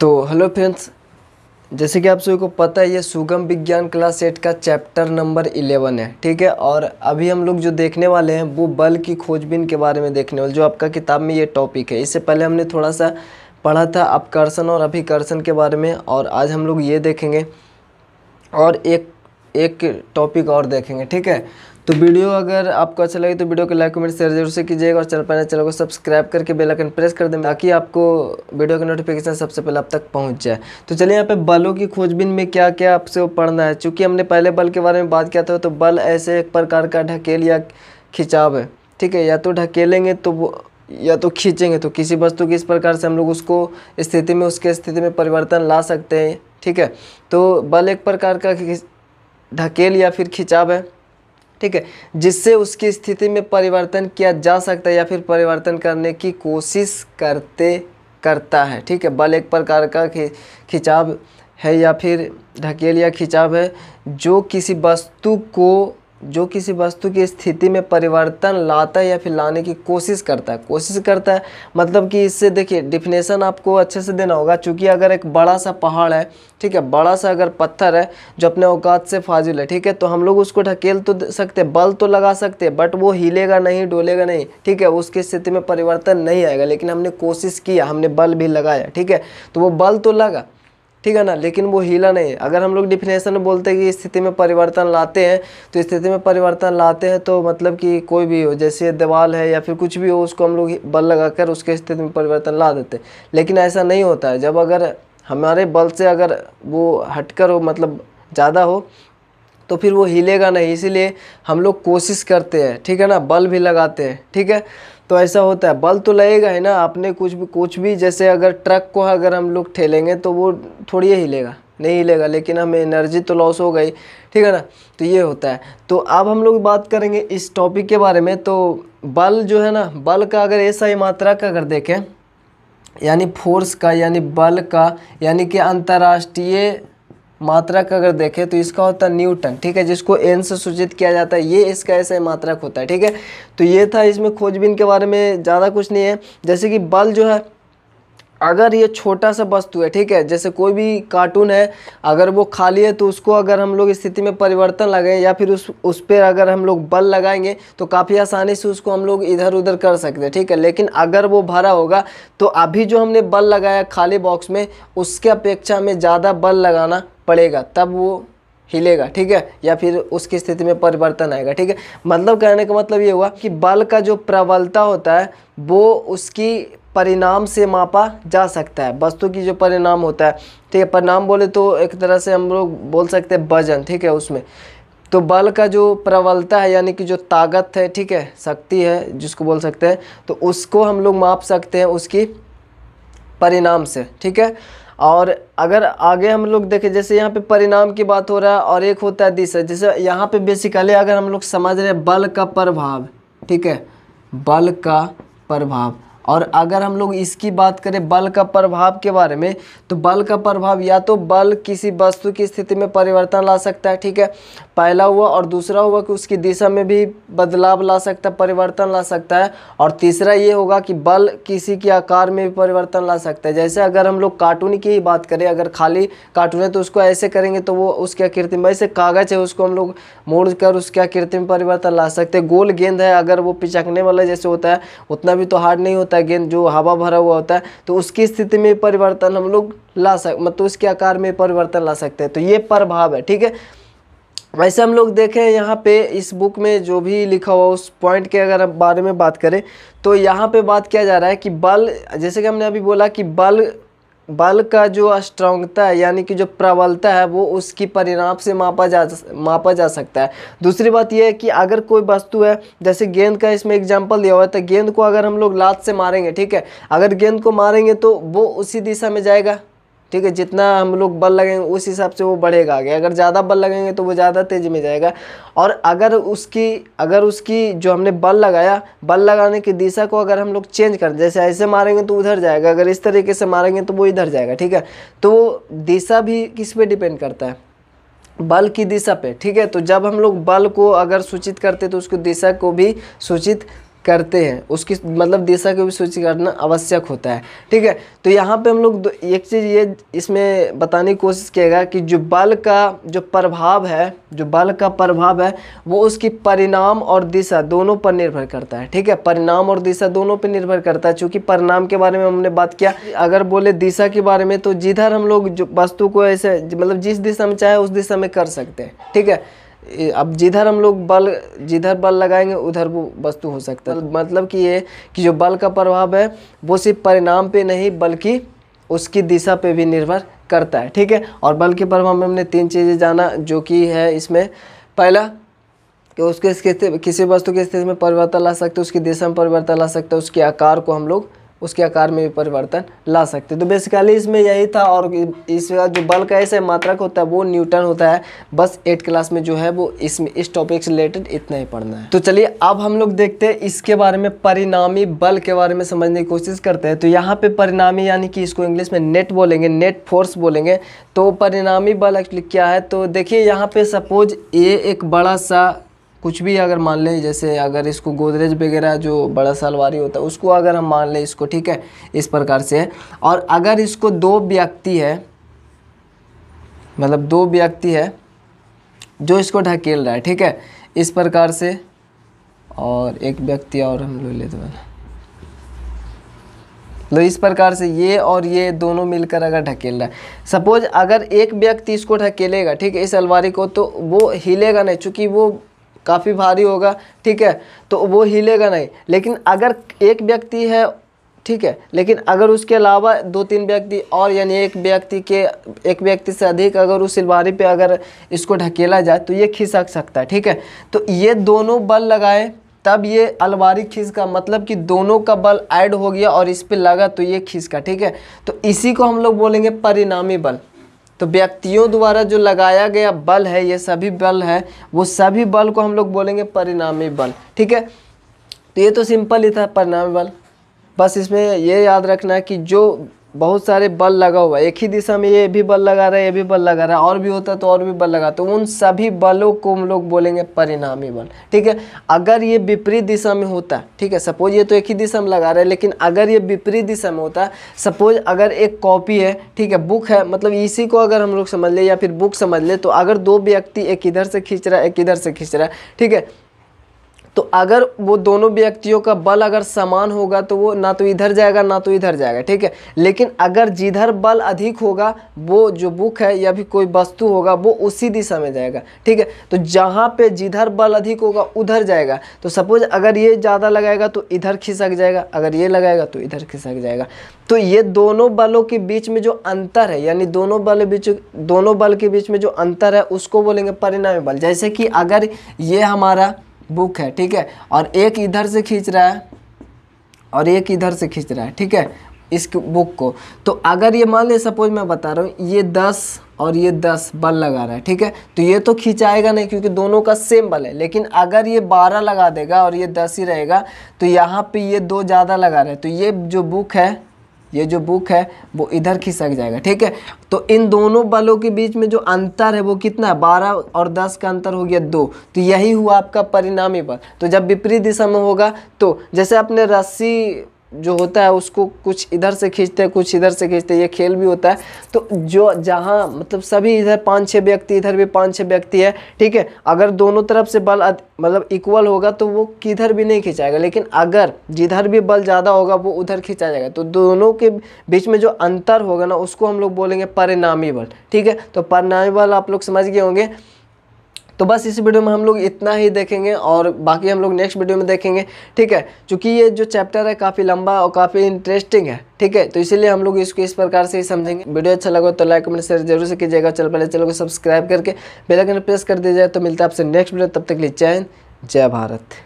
तो hello friends जैसे कि आप सभी को पता है ये सुगम विज्ञान क्लास एट का चैप्टर नंबर इलेवन है ठीक है और अभी हम लोग जो देखने वाले हैं वो बल की खोजबीन के बारे में देखने वाले जो आपका किताब में ये टॉपिक है इससे पहले हमने थोड़ा सा पढ़ा था अपकर्षण और अभिकर्षण के बारे में और आज हम लोग ये देखेंगे और एक एक टॉपिक और देखेंगे ठीक है तो वीडियो अगर आपको अच्छा लगे तो वीडियो को लाइक कमेंट शेयर जरूर से कीजिएगा और चैनल पर चैनल को सब्सक्राइब करके बेल आइकन प्रेस कर दें ताकि आपको वीडियो का नोटिफिकेशन सबसे पहले आप तक पहुंच जाए तो चलिए यहाँ पे बलों की खोजबीन में क्या क्या आपसे पढ़ना है चूँकि हमने पहले बल के बारे में बात किया था तो बल ऐसे एक प्रकार का ढकेल या खिंचाव है ठीक है या तो ढकेलेंगे तो वो या तो खींचेंगे तो किसी वस्तु की इस प्रकार से हम लोग उसको स्थिति में उसके स्थिति में परिवर्तन ला सकते हैं ठीक है तो बल एक प्रकार का ढकेल या फिर खिंचाव है ठीक है जिससे उसकी स्थिति में परिवर्तन किया जा सकता है या फिर परिवर्तन करने की कोशिश करते करता है ठीक है बल एक प्रकार का खिंचाव है या फिर ढकेल या खिंचाव है जो किसी वस्तु को जो किसी वस्तु की स्थिति में परिवर्तन लाता है या फिर लाने की कोशिश करता है कोशिश करता है मतलब कि इससे देखिए डिफिनेशन आपको अच्छे से देना होगा क्योंकि अगर एक बड़ा सा पहाड़ है ठीक है बड़ा सा अगर पत्थर है जो अपने औकात से फाजिल है ठीक है तो हम लोग उसको ढकेल तो सकते बल तो लगा सकते बट वो हिलेगा नहीं डोलेगा नहीं ठीक है उसकी स्थिति में परिवर्तन नहीं आएगा लेकिन हमने कोशिश किया हमने बल भी लगाया ठीक है तो वो बल तो लगा ठीक है ना लेकिन वो हिला नहीं है अगर हम लोग डिफिनेशन बोलते हैं कि स्थिति में परिवर्तन लाते हैं तो स्थिति में परिवर्तन लाते हैं तो मतलब कि कोई भी हो जैसे दीवाल है या फिर कुछ भी हो उसको हम लोग बल लगाकर उसके स्थिति में परिवर्तन ला देते हैं लेकिन ऐसा नहीं होता है जब अगर हमारे बल से अगर वो हटकर हो मतलब ज़्यादा हो तो फिर वो हिलेगा नहीं इसीलिए हम लोग कोशिश करते हैं ठीक है ना बल भी लगाते हैं ठीक है तो ऐसा होता है बल तो लगेगा ही ना आपने कुछ भी कुछ भी जैसे अगर ट्रक को अगर हम लोग ठेलेंगे तो वो थोड़ी हिलेगा नहीं हिलेगा लेकिन हमें एनर्जी तो लॉस हो गई ठीक है ना तो ये होता है तो अब हम लोग बात करेंगे इस टॉपिक के बारे में तो बल जो है ना बल का अगर ऐसा ही मात्रा का अगर देखें यानी फोर्स का यानी बल का यानी कि अंतर्राष्ट्रीय मात्रक अगर देखें तो इसका होता है न्यूटन ठीक है जिसको एन से सूचित किया जाता है ये इसका ऐसे मात्रक होता है ठीक है तो ये था इसमें खोजबीन के बारे में ज़्यादा कुछ नहीं है जैसे कि बल जो है अगर ये छोटा सा वस्तु है ठीक है जैसे कोई भी कार्टून है अगर वो खाली है तो उसको अगर हम लोग स्थिति में परिवर्तन लगाएं या फिर उस उस पर अगर हम लोग बल लगाएंगे तो काफ़ी आसानी से उसको हम लोग इधर उधर कर सकते हैं ठीक है लेकिन अगर वो भरा होगा तो अभी जो हमने बल लगाया खाली बॉक्स में उसके अपेक्षा में ज़्यादा बल लगाना पड़ेगा तब वो हिलेगा ठीक है या फिर उसकी स्थिति में परिवर्तन आएगा ठीक है मतलब कहने का मतलब ये हुआ कि बल का जो प्रबलता होता है वो उसकी परिणाम से मापा जा सकता है वस्तु की जो परिणाम होता है ठीक है परिणाम बोले तो एक तरह से हम लोग बोल सकते हैं वजन ठीक है उसमें तो बल का जो प्रबलता है यानी कि जो ताकत है ठीक है शक्ति है जिसको बोल सकते हैं तो उसको हम लोग माप सकते हैं उसकी परिणाम से ठीक है और अगर आगे हम लोग देखें जैसे यहाँ पे परिणाम की बात हो रहा है और एक होता है दिशा जैसे यहाँ पे बेसिकली अगर हम लोग समझ रहे हैं बल का प्रभाव ठीक है बल का प्रभाव और अगर हम लोग इसकी बात करें बल का प्रभाव के बारे में तो बल का प्रभाव या तो बल किसी वस्तु की स्थिति में परिवर्तन ला सकता है ठीक है पहला हुआ और दूसरा हुआ कि उसकी दिशा में भी बदलाव ला सकता है परिवर्तन ला सकता है और तीसरा ये होगा कि बल किसी के आकार में भी परिवर्तन ला सकता है जैसे अगर हम लोग कार्टून की ही बात करें अगर खाली कार्टून है तो उसको ऐसे करेंगे तो वो उसकी आकृति में वैसे कागज़ है उसको हम लोग मोड़ कर उसकी आकृति में परिवर्तन ला सकते हैं गोल गेंद है अगर वो पिचकने वाला जैसे होता है उतना भी तो हार्ड नहीं होता होता है गेंद जो हवा भरा हुआ होता है तो उसकी स्थिति में परिवर्तन हम लोग ला सक मतलब उसके आकार में परिवर्तन ला सकते हैं तो ये प्रभाव है ठीक है वैसे हम लोग देखें यहाँ पे इस बुक में जो भी लिखा हुआ उस पॉइंट के अगर बारे में बात करें तो यहाँ पे बात किया जा रहा है कि बल जैसे कि हमने अभी बोला कि बल बल का जो स्ट्रांगता है यानी कि जो प्रबलता है वो उसकी परिणाम से मापा जा मापा जा सकता है दूसरी बात यह है कि अगर कोई वस्तु है जैसे गेंद का इसमें एग्जाम्पल दिया हुआ है तो गेंद को अगर हम लोग लात से मारेंगे ठीक है अगर गेंद को मारेंगे तो वो उसी दिशा में जाएगा ठीक है जितना हम लोग बल लगेंगे उस हिसाब से वो बढ़ेगा आगे अगर ज़्यादा बल लगेंगे तो वो ज़्यादा तेज़ में जाएगा और अगर उसकी अगर उसकी जो हमने बल लगाया बल लगाने की दिशा को अगर हम लोग चेंज कर जैसे ऐसे मारेंगे तो उधर जाएगा अगर इस तरीके से मारेंगे तो वो इधर जाएगा ठीक है तो वो दिशा भी किस पर डिपेंड करता है बल की दिशा पे ठीक है तो जब हम लोग बल को अगर सूचित करते तो उसको दिशा को भी सूचित करते हैं उसकी मतलब दिशा को भी सूची करना आवश्यक होता है ठीक है तो यहाँ पे हम लोग एक चीज़ ये इसमें बताने की कोशिश किएगा कि जो बल का जो प्रभाव है जो बल का प्रभाव है वो उसकी परिणाम और दिशा दोनों पर निर्भर करता है ठीक है परिणाम और दिशा दोनों पर निर्भर करता है चूँकि परिणाम के बारे में हमने बात किया अगर बोले दिशा के बारे में तो जिधर हम लोग जो वस्तु को ऐसे मतलब जिस दिशा में चाहे उस दिशा में कर सकते हैं ठीक है अब जिधर हम लोग बल जिधर बल लगाएंगे उधर वो वस्तु हो सकता है मतलब कि ये कि जो बल का प्रभाव है वो सिर्फ परिणाम पे नहीं बल्कि उसकी दिशा पे भी निर्भर करता है ठीक है और बल के प्रभाव में हमने तीन चीज़ें जाना जो कि है इसमें पहला कि उसके किसी वस्तु की स्थिति में परिवर्तन ला सकते उसकी दिशा में परिवर्तन ला सकते उसके आकार को हम लोग उसके आकार में भी परिवर्तन ला सकते हैं तो बेसिकली इसमें यही था और इस जो बल का ऐसे मात्रक होता है वो न्यूटन होता है बस एट क्लास में जो है वो इसमें इस टॉपिक से रिलेटेड इतना ही पढ़ना है तो चलिए अब हम लोग देखते हैं इसके बारे में परिणामी बल के बारे में समझने की कोशिश करते हैं तो यहाँ पर परिणामी यानी कि इसको इंग्लिश में नेट बोलेंगे नेट फोर्स बोलेंगे तो परिणामी बल एक्चुअली क्या है तो देखिए यहाँ पर सपोज ये एक बड़ा सा कुछ भी अगर मान लें जैसे अगर इसको गोदरेज वगैरह जो बड़ा सालवारी होता है उसको अगर हम मान लें इसको ठीक है इस प्रकार से है और अगर इसको दो व्यक्ति है मतलब दो व्यक्ति है जो इसको ढकेल रहा है ठीक है इस प्रकार से और एक व्यक्ति और हम लोग लेते हैं तो इस प्रकार से ये और ये दोनों मिलकर अगर ढकेल रहा है सपोज अगर एक व्यक्ति इसको ढकेलेगा ठीक है इस अलवारी को तो वो हिलेगा नहीं चूँकि वो काफ़ी भारी होगा ठीक है तो वो हिलेगा नहीं लेकिन अगर एक व्यक्ति है ठीक है लेकिन अगर उसके अलावा दो तीन व्यक्ति और यानी एक व्यक्ति के एक व्यक्ति से अधिक अगर उस सिलवारी पे अगर इसको ढकेला जाए तो ये खिसक सकता है ठीक है तो ये दोनों बल लगाए तब ये अलवारी खिसका मतलब कि दोनों का बल ऐड हो गया और इस पर लगा तो ये खिसका ठीक है तो इसी को हम लोग बोलेंगे परिणामी बल तो व्यक्तियों द्वारा जो लगाया गया बल है ये सभी बल है वो सभी बल को हम लोग बोलेंगे परिणामी बल ठीक है तो ये तो सिंपल ही था परिणामी बल बस इसमें ये याद रखना कि जो बहुत सारे बल लगा हुआ है एक ही दिशा में ये भी बल लगा रहा है ये भी बल लगा रहा है और भी होता तो और भी बल लगा तो उन सभी बलों को हम लोग बोलेंगे परिणामी बल ठीक है अगर ये विपरीत दिशा में होता ठीक है सपोज ये तो एक ही दिशा में लगा रहा है लेकिन अगर ये विपरीत दिशा में होता सपोज अगर एक कॉपी है ठीक है बुक है मतलब इसी को अगर हम लोग समझ लें या फिर बुक समझ लें तो अगर दो व्यक्ति एक इधर से खींच रहा है एक इधर से खींच रहा है ठीक है तो अगर वो दोनों व्यक्तियों का बल अगर समान होगा तो वो ना तो इधर जाएगा ना तो इधर जाएगा ठीक है लेकिन अगर जिधर बल अधिक होगा वो जो बुक है या भी कोई वस्तु होगा वो उसी दिशा में जाएगा ठीक है तो जहाँ पे जिधर बल अधिक होगा उधर जाएगा तो सपोज अगर ये ज़्यादा लगाएगा तो इधर खिसक जाएगा अगर ये लगाएगा तो इधर खिसक जाएगा तो ये दोनों बलों के बीच में जो अंतर है यानी दोनों बल बीच दोनों बल के बीच में जो अंतर है उसको बोलेंगे परिणामी बल जैसे कि अगर ये हमारा बुक है ठीक है और एक इधर से खींच रहा है और एक इधर से खींच रहा है ठीक है इस बुक को तो अगर ये मान ले सपोज मैं बता रहा हूँ ये दस और ये दस बल लगा रहा है ठीक है तो ये तो खींचाएगा नहीं क्योंकि दोनों का सेम बल है लेकिन अगर ये बारह लगा देगा और ये दस ही रहेगा तो यहाँ पे ये दो ज़्यादा लगा रहा है तो ये जो बुक है ये जो बुक है वो इधर खिसक जाएगा ठीक है तो इन दोनों बलों के बीच में जो अंतर है वो कितना है बारह और दस का अंतर हो गया दो तो यही हुआ आपका परिणामी बल तो जब विपरीत दिशा में होगा तो जैसे आपने रस्सी जो होता है उसको कुछ इधर से खींचते हैं कुछ इधर से खींचते हैं ये खेल भी होता है तो जो जहाँ मतलब सभी इधर पाँच छः व्यक्ति इधर भी पाँच छः व्यक्ति है ठीक है अगर दोनों तरफ से बल मतलब इक्वल होगा तो वो किधर भी नहीं खिंचाएगा लेकिन अगर जिधर भी बल ज़्यादा होगा वो उधर खींचा जाएगा तो दोनों के बीच में जो अंतर होगा ना उसको हम लोग बोलेंगे परिणामी बल ठीक है तो परिणामी बल आप लोग समझ गए होंगे तो बस इस वीडियो में हम लोग इतना ही देखेंगे और बाकी हम लोग नेक्स्ट वीडियो में देखेंगे ठीक है चूँकि ये जो चैप्टर है काफ़ी लंबा और काफ़ी इंटरेस्टिंग है ठीक है तो इसीलिए हम लोग इसको इस प्रकार से ही समझेंगे वीडियो अच्छा लगा तो लाइक कमेंट शेयर जरूर से कीजिएगा चल पहले चलो सब्सक्राइब करके बेलाइकन प्रेस कर दीजिएगा तो मिलता है आपसे नेक्स्ट वीडियो तब तक लिए जय जय भारत